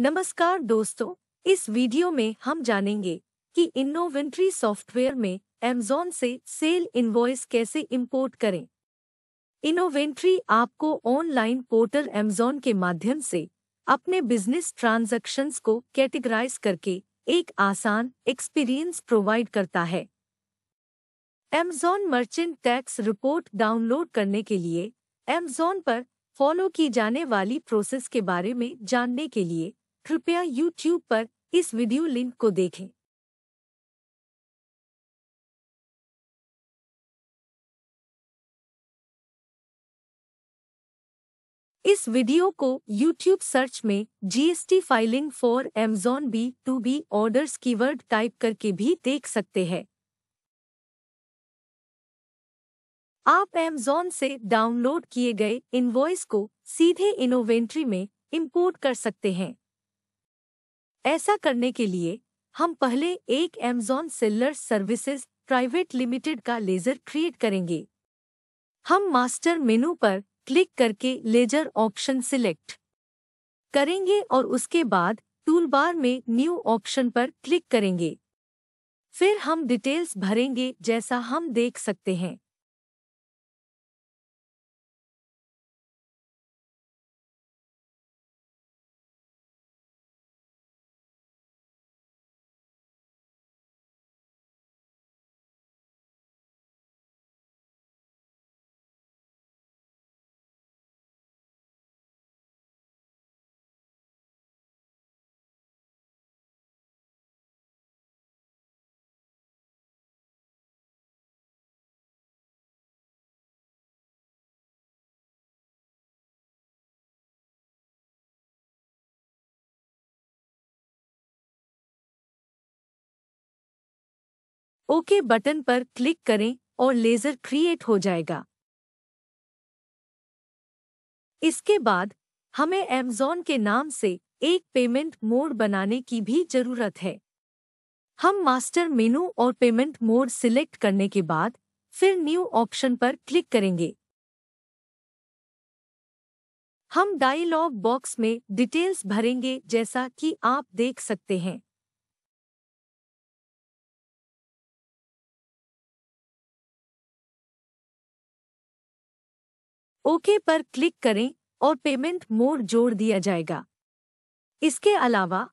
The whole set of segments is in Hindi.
नमस्कार दोस्तों इस वीडियो में हम जानेंगे कि इनोवेंट्री सॉफ्टवेयर में एमेजॉन से सेल इन्वॉइस कैसे इंपोर्ट करें इनोवेंट्री आपको ऑनलाइन पोर्टल एमेजॉन के माध्यम से अपने बिजनेस ट्रांजैक्शंस को कैटेगराइज करके एक आसान एक्सपीरियंस प्रोवाइड करता है Amazon merchant tax report download करने के लिए एमेजॉन पर फॉलो की जाने वाली प्रोसेस के बारे में जानने के लिए कृपया यूट्यूब पर इस वीडियो लिंक को देखें इस वीडियो को YouTube सर्च में GST filing for Amazon B to B orders keyword type करके भी देख सकते हैं आप Amazon से डाउनलोड किए गए इन्वॉइस को सीधे इनोवेंट्री में इंपोर्ट कर सकते हैं ऐसा करने के लिए हम पहले एक Amazon seller services private limited का लेजर क्रिएट करेंगे हम मास्टर मेनू पर क्लिक करके लेजर ऑप्शन सिलेक्ट करेंगे और उसके बाद टूलबार में न्यू ऑप्शन पर क्लिक करेंगे फिर हम डिटेल्स भरेंगे जैसा हम देख सकते हैं ओके बटन पर क्लिक करें और लेजर क्रिएट हो जाएगा इसके बाद हमें एमजॉन के नाम से एक पेमेंट मोड बनाने की भी जरूरत है हम मास्टर मेनू और पेमेंट मोड सिलेक्ट करने के बाद फिर न्यू ऑप्शन पर क्लिक करेंगे हम डायलॉग बॉक्स में डिटेल्स भरेंगे जैसा कि आप देख सकते हैं ओके पर क्लिक करें और पेमेंट मोड जोड़ दिया जाएगा इसके अलावा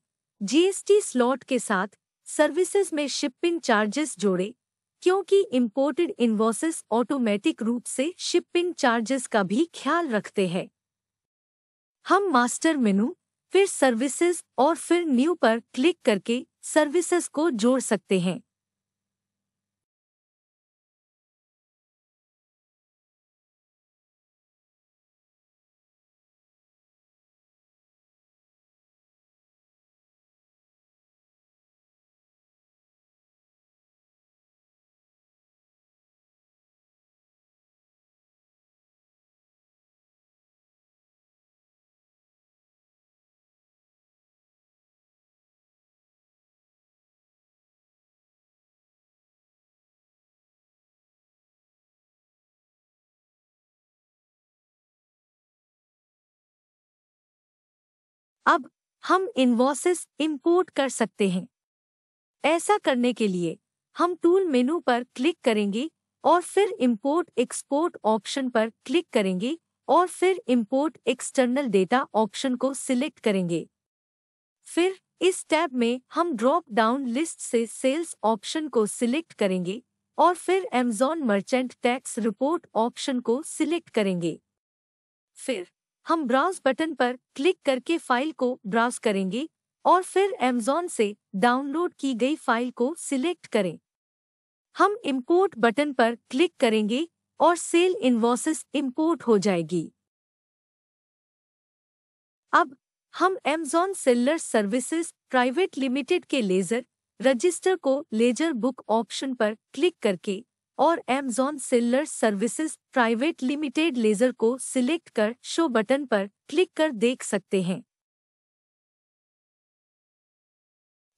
जीएसटी स्लॉट के साथ सर्विसेज में शिपिंग चार्जेस जोड़ें क्योंकि इम्पोर्टेड इन्वॉसिस ऑटोमेटिक रूप से शिपिंग चार्जेस का भी ख्याल रखते हैं हम मास्टर मेनू फिर सर्विसेज और फिर न्यू पर क्लिक करके सर्विसेज को जोड़ सकते हैं अब हम इनवॉसिस इंपोर्ट कर सकते हैं ऐसा करने के लिए हम टूल मेनू पर क्लिक करेंगे और फिर इंपोर्ट एक्सपोर्ट ऑप्शन पर क्लिक करेंगे और फिर इंपोर्ट एक्सटर्नल डेटा ऑप्शन को सिलेक्ट करेंगे फिर इस टैब में हम ड्रॉप डाउन लिस्ट से सेल्स ऑप्शन को सिलेक्ट करेंगे और फिर Amazon merchant tax report option को सिलेक्ट करेंगे फिर हम ब्राउज बटन पर क्लिक करके फाइल को ब्राउज करेंगे और फिर एमेजॉन से डाउनलोड की गई फाइल को सिलेक्ट करें हम इम्पोर्ट बटन पर क्लिक करेंगे और सेल इन्वॉसिस इम्पोर्ट हो जाएगी अब हम Amazon seller services private limited के लेजर रजिस्टर को लेजर बुक ऑप्शन पर क्लिक करके और Amazon seller services private limited ledger को सिलेक्ट कर शो बटन पर क्लिक कर देख सकते हैं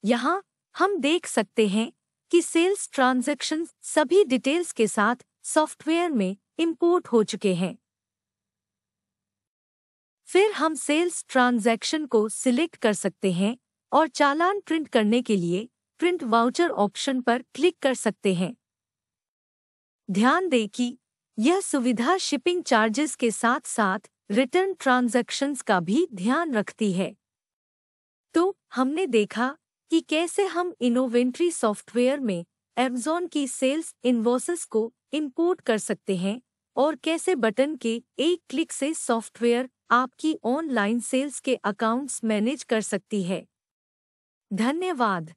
यहाँ हम देख सकते हैं कि सेल्स ट्रांजेक्शन सभी डिटेल्स के साथ सॉफ्टवेयर में इंपोर्ट हो चुके हैं फिर हम सेल्स ट्रांजैक्शन को सिलेक्ट कर सकते हैं और चालान प्रिंट करने के लिए प्रिंट वाउचर ऑप्शन पर क्लिक कर सकते हैं ध्यान दें कि यह सुविधा शिपिंग चार्जेस के साथ साथ रिटर्न ट्रांजैक्शंस का भी ध्यान रखती है तो हमने देखा कि कैसे हम इनोवेंट्री सॉफ्टवेयर में एमेजॉन की सेल्स इन्वोसिस को इंपोर्ट कर सकते हैं और कैसे बटन के एक क्लिक से सॉफ्टवेयर आपकी ऑनलाइन सेल्स के अकाउंट्स मैनेज कर सकती है धन्यवाद